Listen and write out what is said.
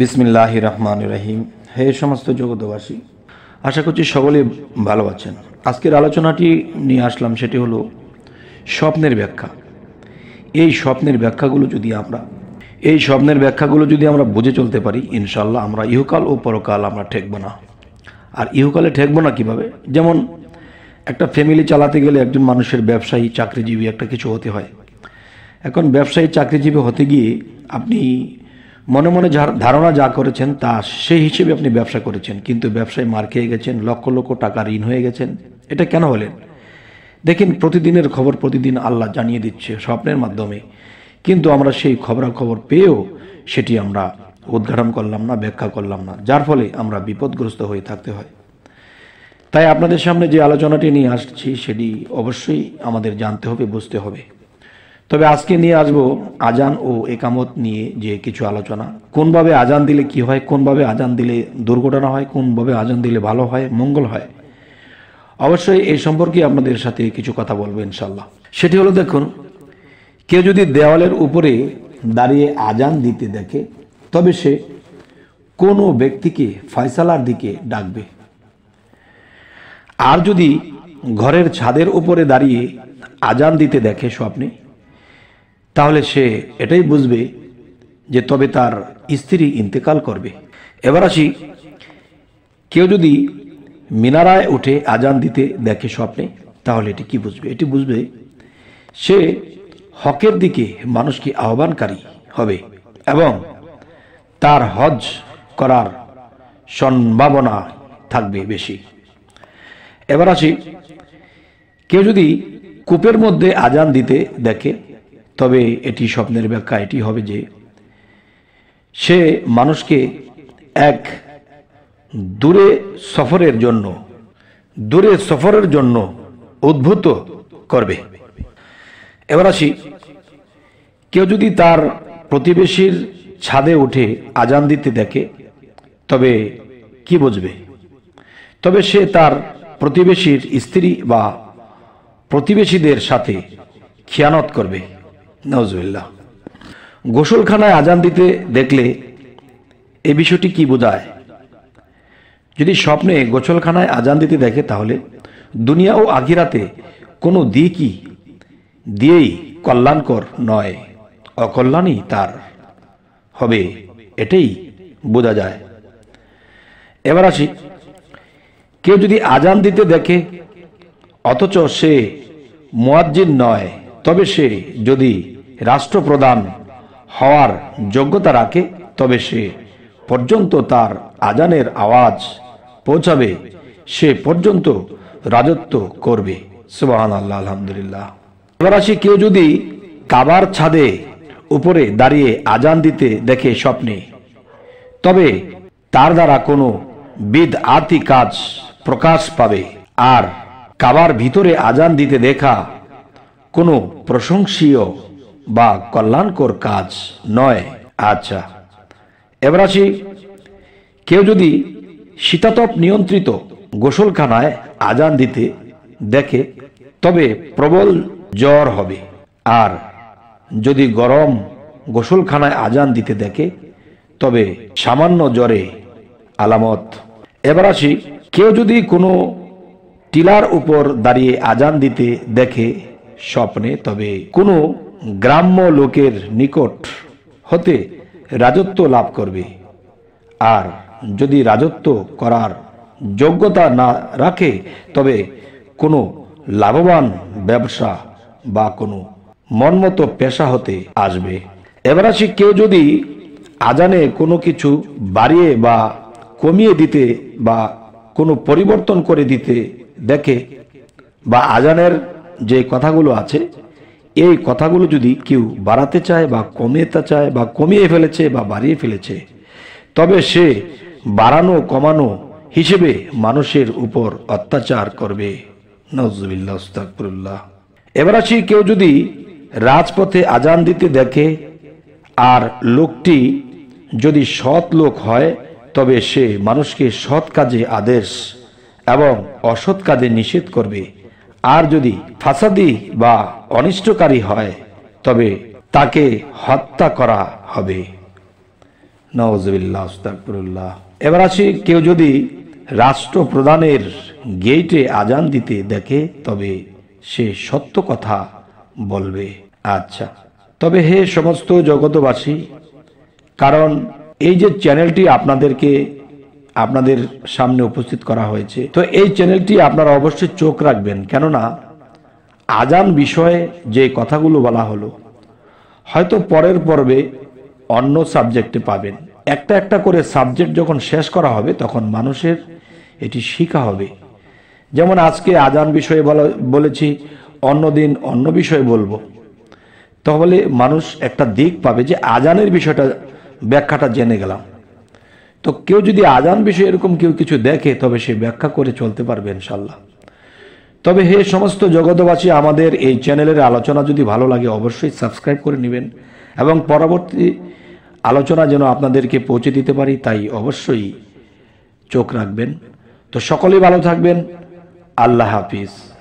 বিসমিল্লাহ রহমান রহিম হে সমস্ত জগতবাসী আশা করছি সকলে ভালো আছেন আজকের আলোচনাটি নিয়ে আসলাম সেটি হলো স্বপ্নের ব্যাখ্যা এই স্বপ্নের ব্যাখ্যাগুলো যদি আমরা এই স্বপ্নের ব্যাখ্যাগুলো যদি আমরা বুঝে চলতে পারি ইনশাল্লাহ আমরা ইহকাল ও পরকাল আমরা ঠেকবো না আর ইহকালে ঠেকবো না কীভাবে যেমন একটা ফ্যামিলি চালাতে গেলে একজন মানুষের ব্যবসায়ী চাকরিজীবী একটা কিছু হতে হয় এখন ব্যবসায়ী চাকরিজীবী হতে গিয়ে আপনি মনে মনে ধারণা যা করেছেন তা সেই হিসেবে আপনি ব্যবসা করেছেন কিন্তু ব্যবসায় মার খেয়ে গেছেন লক্ষ লক্ষ টাকা ঋণ হয়ে গেছেন এটা কেন হলেন দেখেন প্রতিদিনের খবর প্রতিদিন আল্লাহ জানিয়ে দিচ্ছে স্বপ্নের মাধ্যমে কিন্তু আমরা সেই খবরাখবর পেয়েও সেটি আমরা উদ্ঘাটন করলাম না ব্যাখ্যা করলাম না যার ফলে আমরা বিপদগ্রস্ত হয়ে থাকতে হয় তাই আপনাদের সামনে যে আলোচনাটি নিয়ে আসছি সেটি অবশ্যই আমাদের জানতে হবে বুঝতে হবে তবে আজকে নিয়ে আসব আজান ও একামত নিয়ে যে কিছু আলোচনা কোনভাবে আজান দিলে কি হয় কোনভাবে আজান দিলে দুর্ঘটনা হয় কোনভাবে আজান দিলে ভালো হয় মঙ্গল হয় অবশ্যই এই সম্পর্কে আপনাদের সাথে কিছু কথা বলবো ইনশাল্লাহ সেটি হলো দেখুন কেউ যদি দেওয়ালের উপরে দাঁড়িয়ে আজান দিতে দেখে তবে সে কোনো ব্যক্তিকে ফয়সালার দিকে ডাকবে আর যদি ঘরের ছাদের উপরে দাঁড়িয়ে আজান দিতে দেখে স্বপ্নে তাহলে সে এটাই বুঝবে যে তবে তার স্ত্রী ইন্তেকাল করবে এবার আসি কেউ যদি মিনারায় উঠে আজান দিতে দেখে স্বপ্নে তাহলে এটি কি বুঝবে এটি বুঝবে সে হকের দিকে মানুষকে আহ্বানকারী হবে এবং তার হজ করার সম্ভাবনা থাকবে বেশি এবার আসি কেউ যদি কূপের মধ্যে আজান দিতে দেখে তবে এটি স্বপ্নের ব্যাখ্যা এটি হবে যে সে মানুষকে এক দূরে সফরের জন্য দূরে সফরের জন্য উদ্ভূত করবে এবার আসি কেউ যদি তার প্রতিবেশীর ছাদে উঠে আজান দিতে দেখে তবে কি বুঝবে তবে সে তার প্রতিবেশীর স্ত্রী বা প্রতিবেশীদের সাথে খেয়ানত করবে নজ্লা গোসলখানায় আজান দিতে দেখলে এ বিষয়টি কি বোঝায় যদি স্বপ্নে গোসলখানায় আজান দিতে দেখে তাহলে দুনিয়া ও আখিরাতে কোনো দিকই দিয়েই কল্যাণকর নয় অকল্যাণই তার হবে এটাই বোঝা যায় এবার আসি কেউ যদি আজান দিতে দেখে অথচ সে মোয়াজ্জিন নয় তবে সে যদি রাষ্ট্রপ্রধান হওয়ার যোগ্যতা রাখে তবে সে পর্যন্ত তার আজানের আওয়াজ পৌঁছাবে সে পর্যন্ত রাজত্ব করবে সুবাহান আল্লাহ আলহামদুলিল্লাহ এবার আসি কেউ যদি কাবার ছাদে উপরে দাঁড়িয়ে আজান দিতে দেখে স্বপ্নে তবে তার দ্বারা কোনো বিদ আতি কাজ প্রকাশ পাবে আর কাবার ভিতরে আজান দিতে দেখা কোনো প্রশংসীয় বা কল্যাণকর কাজ নয় আচ্ছা এবার আসি কেউ যদি শীতাতপ নিয়ন্ত্রিত গোসলখানায় আজান দিতে দেখে তবে প্রবল জ্বর হবে আর যদি গরম গোসলখানায় আজান দিতে দেখে তবে সামান্য জ্বরে আলামত এবার আসি কেউ যদি কোনো টিলার উপর দাঁড়িয়ে আজান দিতে দেখে স্বপ্নে তবে কোনো গ্রাম্য লোকের নিকট হতে রাজত্ব লাভ করবে আর যদি রাজত্ব করার যোগ্যতা না রাখে তবে কোনো লাভবান ব্যবসা বা কোনো মনমত পেশা হতে আসবে এবার আসি কেউ যদি আজানে কোনো কিছু বাড়িয়ে বা কমিয়ে দিতে বা কোনো পরিবর্তন করে দিতে দেখে বা আজানের যে কথাগুলো আছে এই কথাগুলো যদি কেউ বাড়াতে চায় বা কমিয়েতে চায় বা কমিয়ে ফেলেছে বা বাড়িয়ে ফেলেছে তবে সে বাড়ানো কমানো হিসেবে মানুষের উপর অত্যাচার করবে নজরুল্লাহ এবার আসি কেউ যদি রাজপথে আজান দিতে দেখে আর লোকটি যদি সৎ লোক হয় তবে সে মানুষকে সৎ কাজে আদেশ এবং অসৎ কাজে নিষেধ করবে আর যদি ফাসাদি বা অনিষ্টকারী হয় তবে তাকে হত্যা করা হবে নওয়াজবিল্লাহ এবার আসি কেউ যদি রাষ্ট্রপ্রধানের গেইটে আজান দিতে দেখে তবে সে সত্য কথা বলবে আচ্ছা তবে হে সমস্ত জগতবাসী কারণ এই যে চ্যানেলটি আপনাদেরকে আপনাদের সামনে উপস্থিত করা হয়েছে তো এই চ্যানেলটি আপনারা অবশ্যই চোখ রাখবেন কেননা আজান বিষয়ে যে কথাগুলো বলা হলো হয়তো পরের পর্বে অন্য সাবজেক্টে পাবেন একটা একটা করে সাবজেক্ট যখন শেষ করা হবে তখন মানুষের এটি শিখা হবে যেমন আজকে আজান বিষয়ে বলা বলেছি অন্য দিন অন্য বিষয়ে বলবো তাহলে মানুষ একটা দিক পাবে যে আজানের বিষয়টা ব্যাখ্যাটা জেনে গেলাম তো কেউ যদি আজান বিষয়ে এরকম কেউ কিছু দেখে তবে সে ব্যাখ্যা করে চলতে পারবে ইনশাল্লাহ তবে হে সমস্ত জগতবাসী আমাদের এই চ্যানেলের আলোচনা যদি ভালো লাগে অবশ্যই সাবস্ক্রাইব করে নেবেন এবং পরবর্তী আলোচনা যেন আপনাদেরকে পৌঁছে দিতে পারি তাই অবশ্যই চোখ রাখবেন তো সকলেই ভালো থাকবেন আল্লাহ হাফিজ